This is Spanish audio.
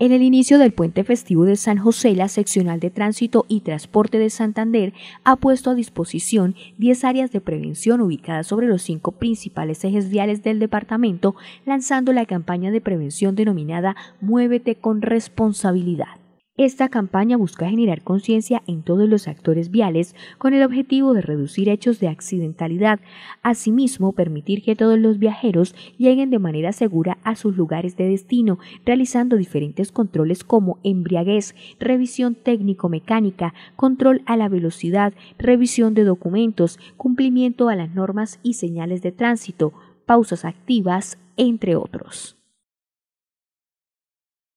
En el inicio del puente festivo de San José, la seccional de tránsito y transporte de Santander ha puesto a disposición 10 áreas de prevención ubicadas sobre los cinco principales ejes viales del departamento, lanzando la campaña de prevención denominada Muévete con responsabilidad. Esta campaña busca generar conciencia en todos los actores viales con el objetivo de reducir hechos de accidentalidad, asimismo permitir que todos los viajeros lleguen de manera segura a sus lugares de destino, realizando diferentes controles como embriaguez, revisión técnico-mecánica, control a la velocidad, revisión de documentos, cumplimiento a las normas y señales de tránsito, pausas activas, entre otros.